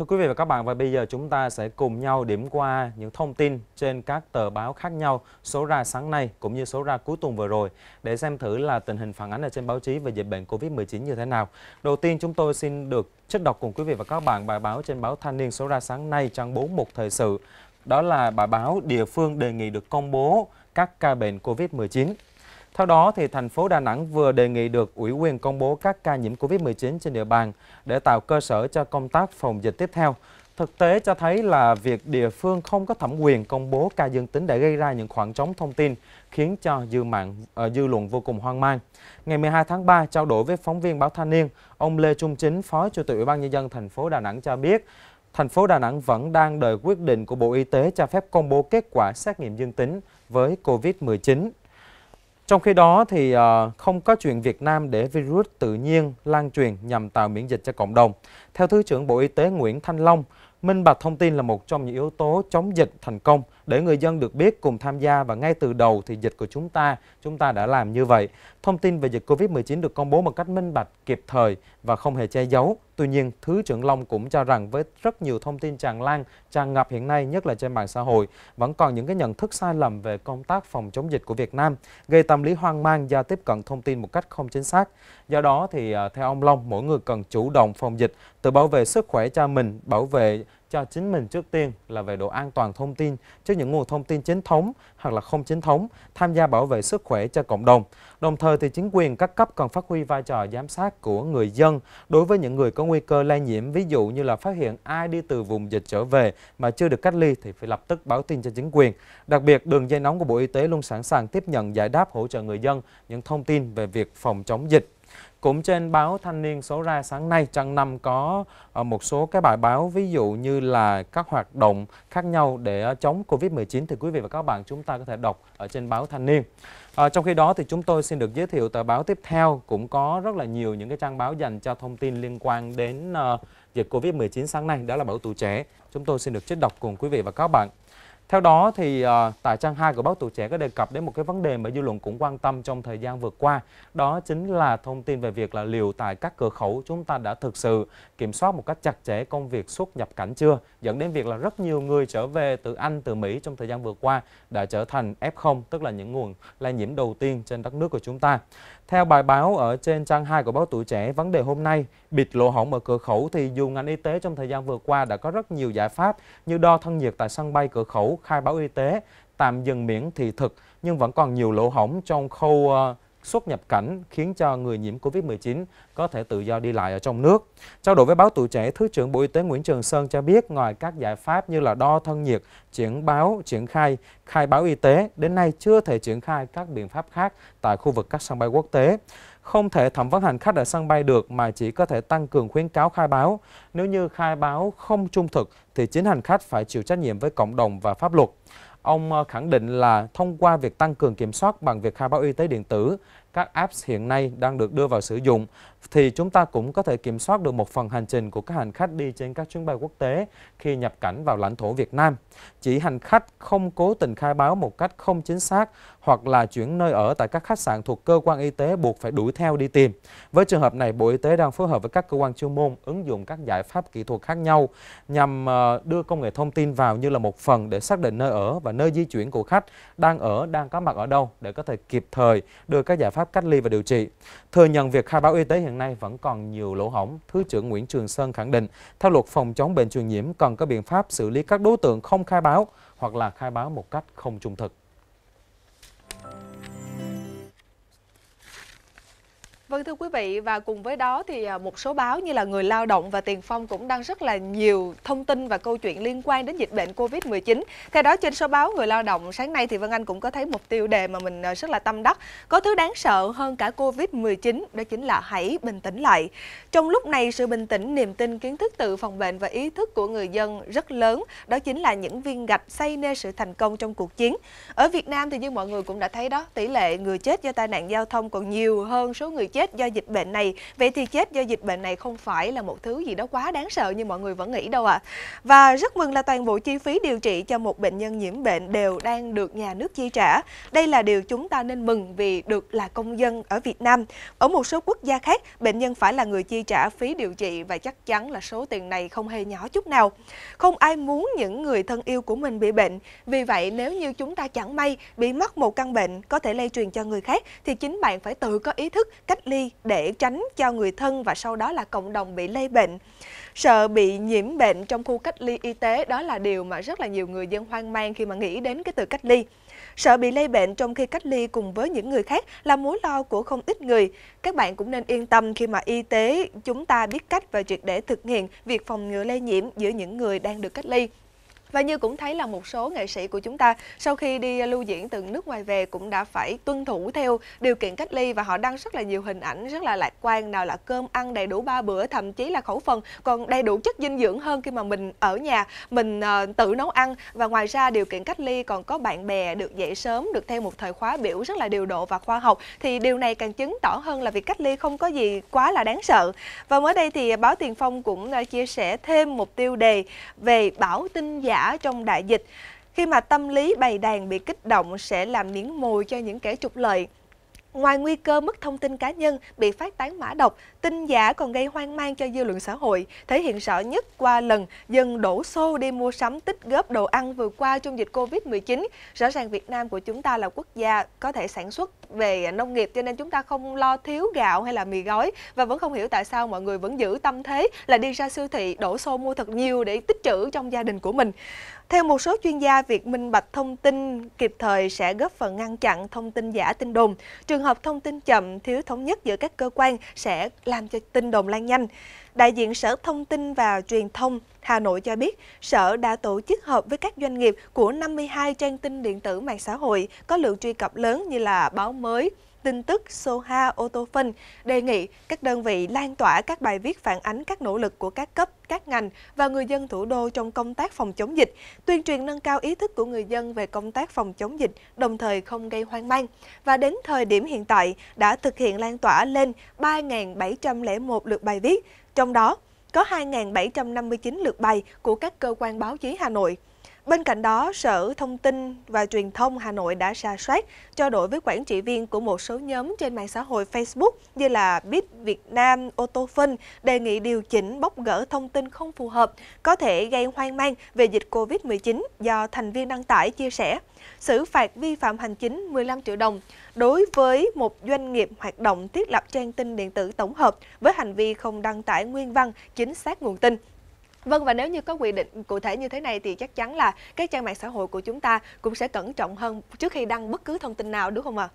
Thưa quý vị và các bạn, và bây giờ chúng ta sẽ cùng nhau điểm qua những thông tin trên các tờ báo khác nhau, số ra sáng nay cũng như số ra cuối tuần vừa rồi để xem thử là tình hình phản ánh ở trên báo chí về dịch bệnh Covid-19 như thế nào. Đầu tiên chúng tôi xin được trích đọc cùng quý vị và các bạn bài báo trên báo Thanh niên số ra sáng nay trang 4 một thời sự. Đó là bài báo địa phương đề nghị được công bố các ca bệnh Covid-19. Theo đó, thì thành phố Đà Nẵng vừa đề nghị được ủy quyền công bố các ca nhiễm COVID-19 trên địa bàn để tạo cơ sở cho công tác phòng dịch tiếp theo. Thực tế cho thấy là việc địa phương không có thẩm quyền công bố ca dương tính đã gây ra những khoảng trống thông tin, khiến cho dư, mạng, ờ, dư luận vô cùng hoang mang. Ngày 12 tháng 3, trao đổi với phóng viên Báo Thanh Niên, ông Lê Trung Chính, Phó Chủ tịch Ủy ban Nhân dân thành phố Đà Nẵng cho biết, thành phố Đà Nẵng vẫn đang đợi quyết định của Bộ Y tế cho phép công bố kết quả xét nghiệm dương tính với COVID-19. Trong khi đó thì ờ, không có chuyện Việt Nam để virus tự nhiên lan truyền nhằm tạo miễn dịch cho cộng đồng. Theo Thứ trưởng Bộ Y tế Nguyễn Thanh Long, minh bạch thông tin là một trong những yếu tố chống dịch thành công để người dân được biết cùng tham gia và ngay từ đầu thì dịch của chúng ta chúng ta đã làm như vậy. Thông tin về dịch Covid-19 được công bố một cách minh bạch, kịp thời và không hề che giấu. Tuy nhiên, Thứ trưởng Long cũng cho rằng với rất nhiều thông tin tràn lan, tràn ngập hiện nay nhất là trên mạng xã hội, vẫn còn những cái nhận thức sai lầm về công tác phòng chống dịch của Việt Nam, gây tâm lý hoang mang do tiếp cận thông tin một cách không chính xác. Do đó thì à, theo ông Long, mỗi người cần chủ động phòng dịch, tự bảo vệ sức khỏe cho mình, bảo vệ cho chính mình trước tiên là về độ an toàn thông tin trước những nguồn thông tin chính thống hoặc là không chính thống, tham gia bảo vệ sức khỏe cho cộng đồng. Đồng thời thì chính quyền các cấp cần phát huy vai trò giám sát của người dân đối với những người có nguy cơ lây nhiễm, ví dụ như là phát hiện ai đi từ vùng dịch trở về mà chưa được cách ly thì phải lập tức báo tin cho chính quyền. Đặc biệt, đường dây nóng của Bộ Y tế luôn sẵn sàng tiếp nhận giải đáp hỗ trợ người dân những thông tin về việc phòng chống dịch. Cũng trên báo Thanh niên số ra sáng nay, trang năm có ờ, một số cái bài báo ví dụ như là các hoạt động khác nhau để ờ, chống Covid-19 thì quý vị và các bạn chúng ta có thể đọc ở trên báo Thanh niên. À, trong khi đó thì chúng tôi xin được giới thiệu tờ báo tiếp theo cũng có rất là nhiều những cái trang báo dành cho thông tin liên quan đến uh, dịch Covid-19 sáng nay đó là báo tuổi trẻ. Chúng tôi xin được trích đọc cùng quý vị và các bạn. Theo đó thì uh, ờ, tại trang 2 của báo Tuổi Trẻ có đề cập đến một cái vấn đề mà dư luận cũng quan tâm trong thời gian vừa qua, đó chính là thông tin về việc là liệu tại các cửa khẩu chúng ta đã thực sự kiểm soát một cách chặt chẽ công việc xuất nhập cảnh chưa, dẫn đến việc là rất nhiều người trở về từ Anh, từ Mỹ trong thời gian vừa qua đã trở thành F0, tức là những nguồn lây nhiễm đầu tiên trên đất nước của chúng ta. Theo bài báo ở trên trang 2 của báo Tuổi Trẻ, vấn đề hôm nay, bịt lỗ hổng ở cửa khẩu thì dù ngành y tế trong thời gian vừa qua đã có rất nhiều giải pháp như đo thân nhiệt tại sân bay cửa khẩu, khai báo y tế, tạm dừng miễn thị thực, nhưng vẫn còn nhiều lỗ hổng trong khâu ờ, xuất nhập cảnh khiến cho người nhiễm Covid-19 có thể tự do đi lại ở trong nước. Trao đổi với báo Tuổi Trẻ, Thứ trưởng Bộ Y tế Nguyễn Trường Sơn cho biết ngoài các giải pháp như là đo thân nhiệt, triển báo, triển khai, khai báo y tế, đến nay chưa thể triển khai các biện pháp khác tại khu vực các sân bay quốc tế. Không thể thẩm vấn hành khách ở sân bay được mà chỉ có thể tăng cường khuyến cáo khai báo. Nếu như khai báo không trung thực thì chính hành khách phải chịu trách nhiệm với cộng đồng và pháp luật. Ông ờ, khẳng định là thông qua việc tăng cường kiểm soát bằng việc khai báo y tế điện tử các apps hiện nay đang được đưa vào sử dụng thì chúng ta cũng có thể kiểm soát được một phần hành trình của các hành khách đi trên các chuyến bay quốc tế khi nhập cảnh vào lãnh thổ Việt Nam. Chỉ hành khách không cố tình khai báo một cách không chính xác hoặc là chuyển nơi ở tại các khách sạn thuộc cơ quan y tế buộc phải đuổi theo đi tìm. Với trường hợp này, Bộ Y tế đang phối hợp với các cơ quan chuyên môn ứng dụng các giải pháp kỹ thuật khác nhau nhằm ờ, đưa công nghệ thông tin vào như là một phần để xác định nơi ở và nơi di chuyển của khách đang ở, đang có mặt ở đâu để có thể kịp thời đưa các giải pháp pháp cách ly và điều trị. Thừa nhận việc khai báo y tế hiện nay vẫn còn nhiều lỗ hổng, Thứ trưởng Nguyễn Trường Sơn khẳng định, theo luật phòng chống bệnh truyền nhiễm cần có biện pháp xử lý các đối tượng không khai báo hoặc là khai báo một cách không trung thực. Vâng thưa quý vị và cùng với đó thì à, một số báo như là Người Lao động và Tiền Phong cũng đang rất là nhiều thông tin và câu chuyện liên quan đến dịch bệnh Covid-19. Theo đó trên số báo Người Lao động sáng nay thì Vân Anh cũng có thấy một tiêu đề mà mình à, rất là tâm đắc. Có thứ đáng sợ hơn cả Covid-19 đó chính là hãy bình tĩnh lại. Trong lúc này sự bình tĩnh, niềm tin, kiến thức tự phòng bệnh và ý thức của người dân rất lớn. Đó chính là những viên gạch xây nên sự thành công trong cuộc chiến. Ở Việt Nam thì như mọi người cũng đã thấy đó, tỷ lệ người chết do tai nạn giao thông còn nhiều hơn số người chết chết do dịch bệnh này. Vậy thì chết do dịch bệnh này không phải là một thứ gì đó quá đáng sợ như mọi người vẫn nghĩ đâu ạ. À. Và rất mừng là toàn bộ chi phí điều trị cho một bệnh nhân nhiễm bệnh đều đang được nhà nước chi trả. Đây là điều chúng ta nên mừng vì được là công dân ở Việt Nam. Ở một số quốc gia khác, bệnh nhân phải là người chi trả phí điều trị và chắc chắn là số tiền này không hề nhỏ chút nào. Không ai muốn những người thân yêu của mình bị bệnh. Vì vậy, nếu như chúng ta chẳng may bị mắc một căn bệnh có thể lây truyền cho người khác, thì chính bạn phải tự có ý thức cách ly để tránh cho người thân và sau đó là cộng đồng bị lây bệnh. Sợ bị nhiễm bệnh trong khu cách ly y tế đó là điều mà rất là nhiều người dân hoang mang khi mà nghĩ đến cái từ cách ly. Sợ bị lây bệnh trong khi cách ly cùng với những người khác là mối lo của không ít người. Các bạn cũng nên yên tâm khi mà y tế chúng ta biết cách và triệt để thực hiện việc phòng ngừa lây nhiễm giữa những người đang được cách ly. Và như cũng thấy là một số nghệ sĩ của chúng ta sau khi đi lưu diễn từ nước ngoài về cũng đã phải tuân thủ theo điều kiện cách ly và họ đăng rất là nhiều hình ảnh rất là lạc quan nào là cơm ăn đầy đủ ba bữa thậm chí là khẩu phần còn đầy đủ chất dinh dưỡng hơn khi mà mình ở nhà mình uh, tự nấu ăn và ngoài ra điều kiện cách ly còn có bạn bè được dậy sớm được theo một thời khóa biểu rất là điều độ và khoa học thì điều này càng chứng tỏ hơn là việc cách ly không có gì quá là đáng sợ và mới đây thì báo Tiền Phong cũng ờ, chia sẻ thêm một tiêu đề về bảo tin giả trong đại dịch khi mà tâm lý bày đàn bị kích động sẽ làm miếng mồi cho những kẻ trục lợi Ngoài nguy cơ mất thông tin cá nhân bị phát tán mã độc, tin giả còn gây hoang mang cho dư luận xã hội, thể hiện rõ nhất qua lần dân đổ xô đi mua sắm tích góp đồ ăn vừa qua trong dịch Covid-19. Rõ ràng Việt Nam của chúng ta là quốc gia có thể sản xuất về nông nghiệp cho nên chúng ta không lo thiếu gạo hay là mì gói và vẫn không hiểu tại sao mọi người vẫn giữ tâm thế là đi ra siêu thị đổ xô mua thật nhiều để tích trữ trong gia đình của mình. Theo một số chuyên gia, việc minh bạch thông tin kịp thời sẽ góp phần ngăn chặn thông tin giả tin đồn. Trường hợp thông tin chậm, thiếu thống nhất giữa các cơ quan sẽ làm cho tin đồn lan nhanh. Đại diện Sở Thông tin và Truyền thông Hà Nội cho biết, Sở đã tổ chức hợp với các doanh nghiệp của 52 trang tin điện tử mạng xã hội có lượng truy cập lớn như là báo mới, tin tức Soha Otofin đề nghị các đơn vị lan tỏa các bài viết phản ánh các nỗ lực của các cấp, các ngành và người dân thủ đô trong công tác phòng chống dịch, tuyên truyền nâng cao ý thức của người dân về công tác phòng chống dịch, đồng thời không gây hoang mang. Và đến thời điểm hiện tại đã thực hiện lan tỏa lên 3.701 lượt bài viết, trong đó có 2.759 lượt bài của các cơ quan báo chí Hà Nội. Bên cạnh đó, Sở Thông tin và Truyền thông Hà Nội đã ra soát, cho đổi với quản trị viên của một số nhóm trên mạng xã hội Facebook như là Bit Việt Nam, ô tô phân đề nghị điều chỉnh bóc gỡ thông tin không phù hợp, có thể gây hoang mang về dịch COVID-19 do thành viên đăng tải chia sẻ, xử phạt vi phạm hành chính 15 triệu đồng đối với một doanh nghiệp hoạt động thiết lập trang tin điện tử tổng hợp với hành vi không đăng tải nguyên văn chính xác nguồn tin Vâng và nếu như có quy định cụ thể như thế này thì chắc chắn là các trang mạng xã hội của chúng ta cũng sẽ cẩn trọng hơn trước khi đăng bất cứ thông tin nào đúng không ạ? À?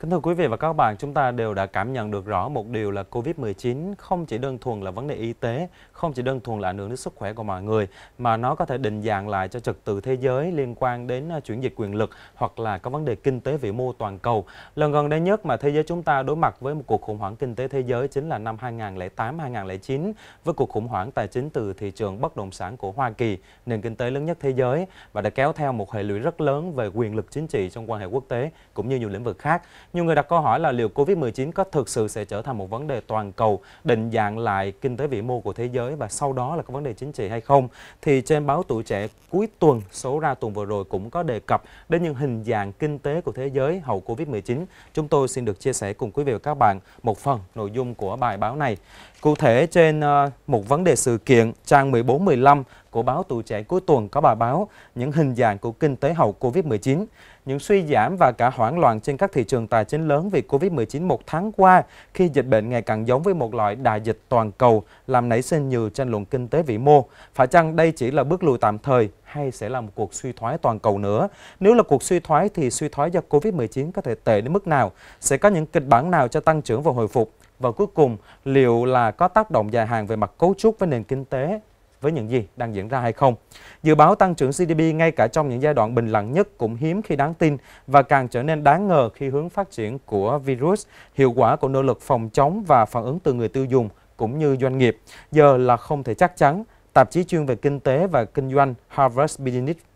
Kính thưa quý vị và các bạn, chúng ta đều đã cảm nhận được rõ một điều là Covid-19 không chỉ đơn thuần là vấn đề y tế, không chỉ đơn thuần là ảnh hưởng đến sức khỏe của mọi người, mà nó có thể định dạng lại cho trật tự thế giới liên quan đến à, chuyển dịch quyền lực hoặc là các vấn đề kinh tế vĩ mô toàn cầu. Lần gần đây nhất mà thế giới chúng ta đối mặt với một cuộc khủng hoảng kinh tế thế giới chính là năm 2008-2009 với cuộc khủng hoảng tài chính từ thị trường bất động sản của Hoa Kỳ, nền kinh tế lớn nhất thế giới và đã kéo theo một hệ lụy rất lớn về quyền lực chính trị trong quan hệ quốc tế cũng như nhiều lĩnh vực khác. Nhiều người đặt câu hỏi là liệu Covid-19 có thực sự sẽ trở thành một vấn đề toàn cầu, định dạng lại kinh tế vĩ mô của thế giới và sau đó là có vấn đề chính trị hay không? Thì trên báo Tuổi Trẻ cuối tuần, số ra tuần vừa rồi cũng có đề cập đến những hình dạng kinh tế của thế giới hậu Covid-19. Chúng tôi xin được chia sẻ cùng quý vị và các bạn một phần nội dung của bài báo này. Cụ thể trên ờ, một vấn đề sự kiện trang 14-15 của báo Tuổi Trẻ cuối tuần có bài báo những hình dạng của kinh tế hậu Covid-19, những suy giảm và cả hoảng loạn trên các thị trường tài chính lớn vì Covid-19 một tháng qua khi dịch bệnh ngày càng giống với một loại đại dịch toàn cầu làm nảy sinh nhiều tranh luận kinh tế vĩ mô. Phải chăng đây chỉ là bước lùi tạm thời hay sẽ là một cuộc suy thoái toàn cầu nữa? Nếu là cuộc suy thoái thì suy thoái do Covid-19 có thể tệ đến mức nào? Sẽ có những kịch bản nào cho tăng trưởng và hồi phục? Và cuối cùng, liệu là có tác động dài hạn về mặt cấu trúc với nền kinh tế với những gì đang diễn ra hay không. Dự báo tăng trưởng GDP ngay cả trong những giai đoạn bình lặng nhất cũng hiếm khi đáng tin và càng trở nên đáng ngờ khi hướng phát triển của virus, hiệu quả của nỗ lực phòng chống và phản ứng từ người tiêu dùng cũng như doanh nghiệp giờ là không thể chắc chắn. Tạp chí chuyên về kinh tế và kinh doanh Harvard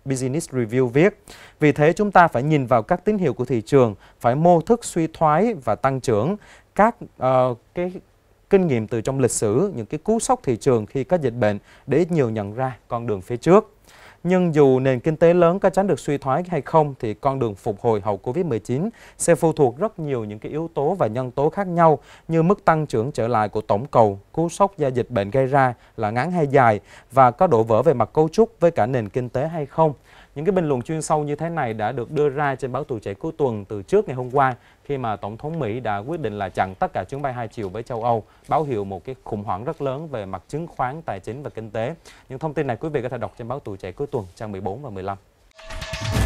Business Review viết, vì thế chúng ta phải nhìn vào các tín hiệu của thị trường, phải mô thức suy thoái và tăng trưởng các uh, cái kinh nghiệm từ trong lịch sử, những cái cú sốc thị trường khi có dịch bệnh để nhiều nhận ra con đường phía trước. Nhưng dù nền kinh tế lớn có tránh được suy thoái hay không thì con đường phục hồi hậu Covid-19 sẽ phụ thuộc rất nhiều những cái yếu tố và nhân tố khác nhau như mức tăng trưởng trở lại của tổng cầu, cú sốc do dịch bệnh gây ra là ngắn hay dài và có đổ vỡ về mặt cấu trúc với cả nền kinh tế hay không. Những cái bình luận chuyên sâu như thế này đã được đưa ra trên báo Tuổi Trẻ cuối tuần từ trước ngày hôm qua khi mà Tổng thống Mỹ đã quyết định là chặn tất cả chuyến bay hai chiều với châu Âu, báo hiệu một cái khủng hoảng rất lớn về mặt chứng khoán, tài chính và kinh tế. Những thông tin này quý vị có thể đọc trên báo Tuổi Trẻ cuối tuần trang 14 và 15.